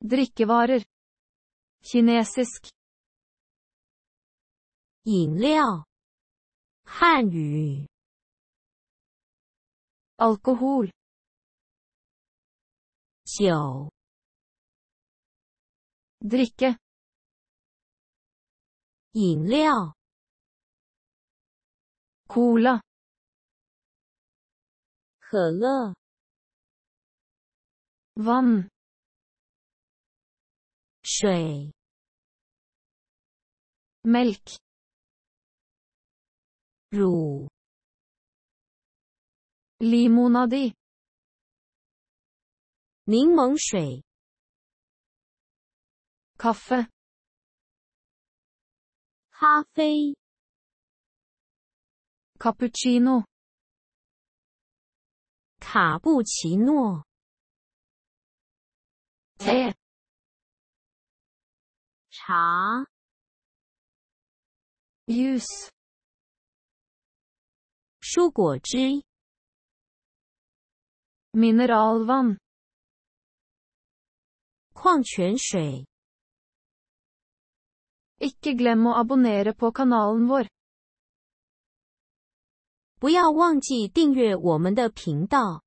drikkevarer, kinesisk, 饮料，汉语 alkohol, 酒，drikke, 饮料，cola, 可乐，vann, 水。milk，乳。limonade，柠檬水。coffee，咖 cappuccino，咖布奇诺，呃。茶 u s e 蔬果汁，mineralvann，矿泉水。不要忘记订阅我们的频道。